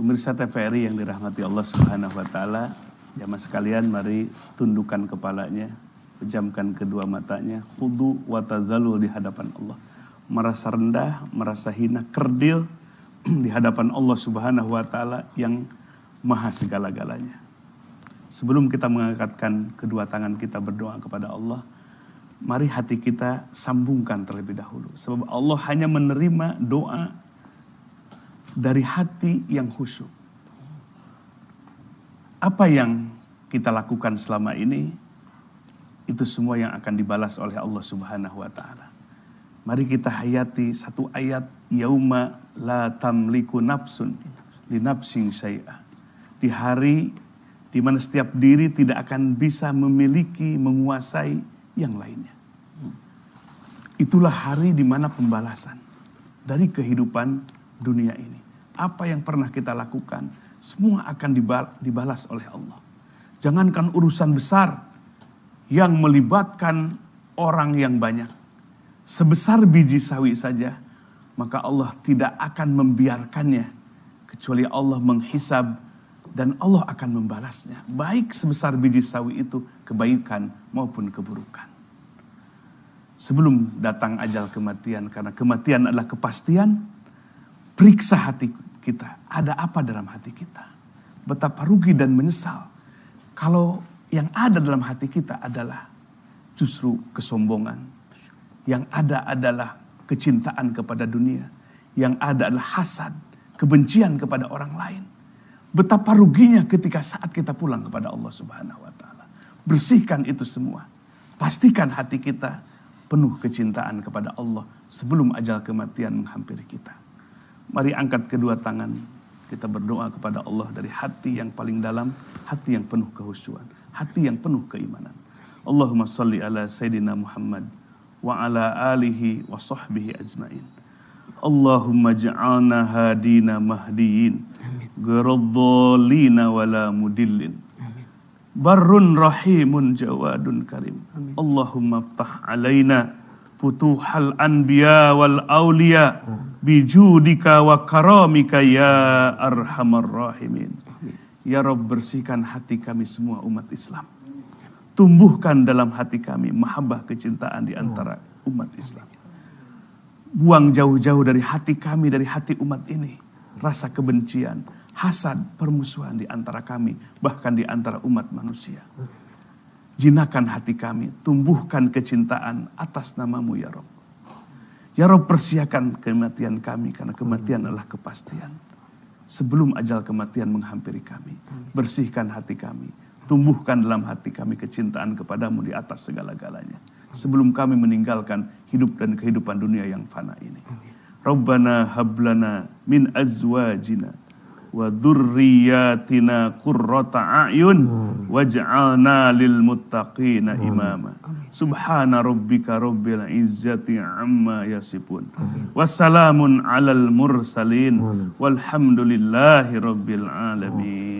Pemirsa TVRI yang dirahmati Allah Subhanahu wa taala, jamaah sekalian mari tundukkan kepalanya, pejamkan kedua matanya, khudu wa tazalul di hadapan Allah. Merasa rendah, merasa hina, kerdil di hadapan Allah Subhanahu wa taala yang maha segala-galanya. Sebelum kita mengangkatkan kedua tangan kita berdoa kepada Allah, mari hati kita sambungkan terlebih dahulu. Sebab Allah hanya menerima doa dari hati yang khusyuk. Apa yang kita lakukan selama ini itu semua yang akan dibalas oleh Allah Subhanahu wa taala. Mari kita hayati satu ayat yauma la tamliku nafsun nafsin syai'a. Di hari di mana setiap diri tidak akan bisa memiliki, menguasai yang lainnya. Itulah hari di mana pembalasan dari kehidupan dunia ini apa yang pernah kita lakukan, semua akan dibalas oleh Allah. Jangankan urusan besar yang melibatkan orang yang banyak, sebesar biji sawi saja, maka Allah tidak akan membiarkannya, kecuali Allah menghisab dan Allah akan membalasnya, baik sebesar biji sawi itu, kebaikan maupun keburukan. Sebelum datang ajal kematian, karena kematian adalah kepastian, Periksa hati kita, ada apa dalam hati kita. Betapa rugi dan menyesal kalau yang ada dalam hati kita adalah justru kesombongan. Yang ada adalah kecintaan kepada dunia. Yang ada adalah hasad, kebencian kepada orang lain. Betapa ruginya ketika saat kita pulang kepada Allah Subhanahu wa taala. Bersihkan itu semua. Pastikan hati kita penuh kecintaan kepada Allah sebelum ajal kematian menghampiri kita. Mari angkat kedua tangan. Kita berdoa kepada Allah dari hati yang paling dalam, hati yang penuh kehusuan, hati yang penuh keimanan. Allahumma salli ala Sayyidina Muhammad wa ala alihi wa sahbihi ajmain. Allahumma ja'alna hadina mahdiin, gharadhalina wala mudillin. Barun rahimun jawadun karim. Amin. Allahumma ptah alaina putuhal anbiya wal awliya. Amin bijudika wa karamika ya arhamar rahimin. Ya Rob bersihkan hati kami semua umat Islam. Tumbuhkan dalam hati kami mahabbah kecintaan di antara umat Islam. Buang jauh-jauh dari hati kami, dari hati umat ini. Rasa kebencian, hasad, permusuhan di antara kami, bahkan di antara umat manusia. Jinakan hati kami, tumbuhkan kecintaan atas namamu ya Rob Ya Rob persiakan kematian kami karena kematian adalah kepastian. Sebelum ajal kematian menghampiri kami, bersihkan hati kami, tumbuhkan dalam hati kami kecintaan kepadamu di atas segala-galanya. Sebelum kami meninggalkan hidup dan kehidupan dunia yang fana ini. Rabbana hablana min azwajina wa dzurriyyatina qurrata a'yun hmm. waj'alna lil muttaqina hmm. imama. Subhana rabbika rabbil izzati amma yasifun. Wassalamun alal mursalin walhamdulillahi rabbil alamin.